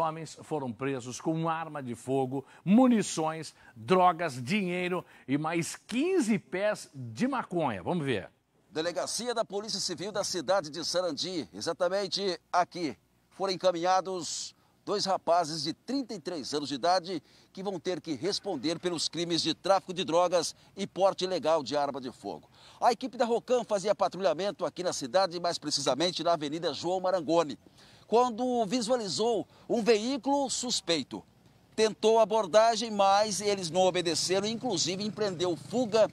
homens foram presos com arma de fogo, munições, drogas, dinheiro e mais 15 pés de maconha. Vamos ver. Delegacia da Polícia Civil da cidade de Sarandi, exatamente aqui, foram encaminhados dois rapazes de 33 anos de idade que vão ter que responder pelos crimes de tráfico de drogas e porte ilegal de arma de fogo. A equipe da Rocam fazia patrulhamento aqui na cidade, mais precisamente na Avenida João Marangoni quando visualizou um veículo suspeito. Tentou abordagem, mas eles não obedeceram, inclusive empreendeu fuga,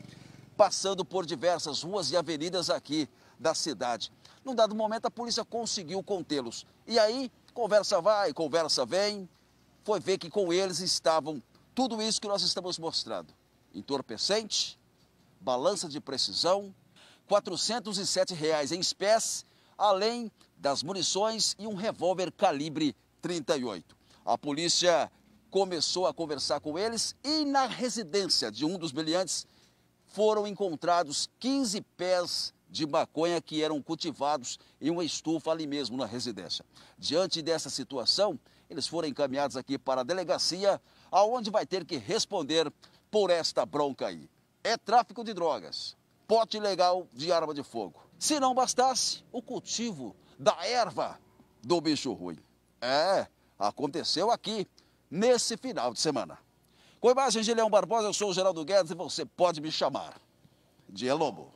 passando por diversas ruas e avenidas aqui da cidade. Num dado momento, a polícia conseguiu contê-los. E aí, conversa vai, conversa vem, foi ver que com eles estavam tudo isso que nós estamos mostrando: entorpecente, balança de precisão, R$ 407 reais em espécie além das munições e um revólver calibre 38. A polícia começou a conversar com eles e na residência de um dos brilhantes foram encontrados 15 pés de maconha que eram cultivados em uma estufa ali mesmo na residência. Diante dessa situação, eles foram encaminhados aqui para a delegacia, aonde vai ter que responder por esta bronca aí. É tráfico de drogas, pote ilegal de arma de fogo se não bastasse, o cultivo da erva do bicho ruim. É, aconteceu aqui, nesse final de semana. Com imagens de Leão Barbosa, eu sou o Geraldo Guedes e você pode me chamar de Lobo.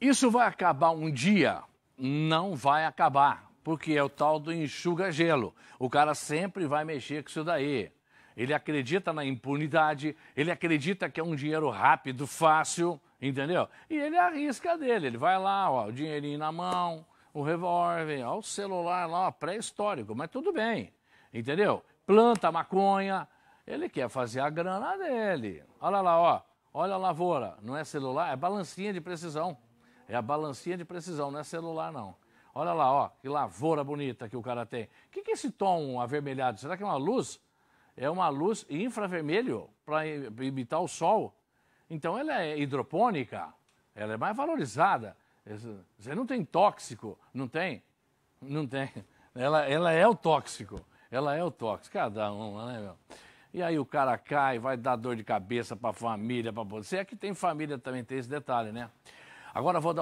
Isso vai acabar um dia? Não vai acabar, porque é o tal do enxuga-gelo. O cara sempre vai mexer com isso daí. Ele acredita na impunidade, ele acredita que é um dinheiro rápido, fácil Entendeu? E ele arrisca dele, ele vai lá, ó, o dinheirinho na mão, o revólver, ó, o celular lá, ó, pré-histórico, mas tudo bem. Entendeu? Planta maconha, ele quer fazer a grana dele. Olha lá, ó. Olha a lavoura, não é celular, é balancinha de precisão. É a balancinha de precisão, não é celular não. Olha lá, ó, que lavoura bonita que o cara tem. O que, que é esse tom avermelhado? Será que é uma luz? É uma luz infravermelho para imitar o sol? Então ela é hidropônica, ela é mais valorizada. Você não tem tóxico, não tem? Não tem. Ela, ela é o tóxico. Ela é o tóxico, cada uma, né, meu? E aí o cara cai, vai dar dor de cabeça para a família, para você. É que tem família também, tem esse detalhe, né? Agora vou dar